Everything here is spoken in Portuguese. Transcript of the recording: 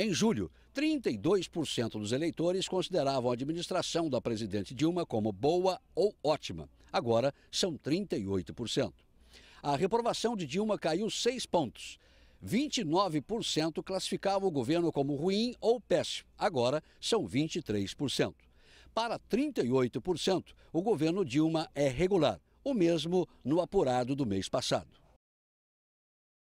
Em julho, 32% dos eleitores consideravam a administração da presidente Dilma como boa ou ótima. Agora são 38%. A reprovação de Dilma caiu 6 pontos. 29% classificava o governo como ruim ou péssimo. Agora são 23%. Para 38%, o governo Dilma é regular, o mesmo no apurado do mês passado.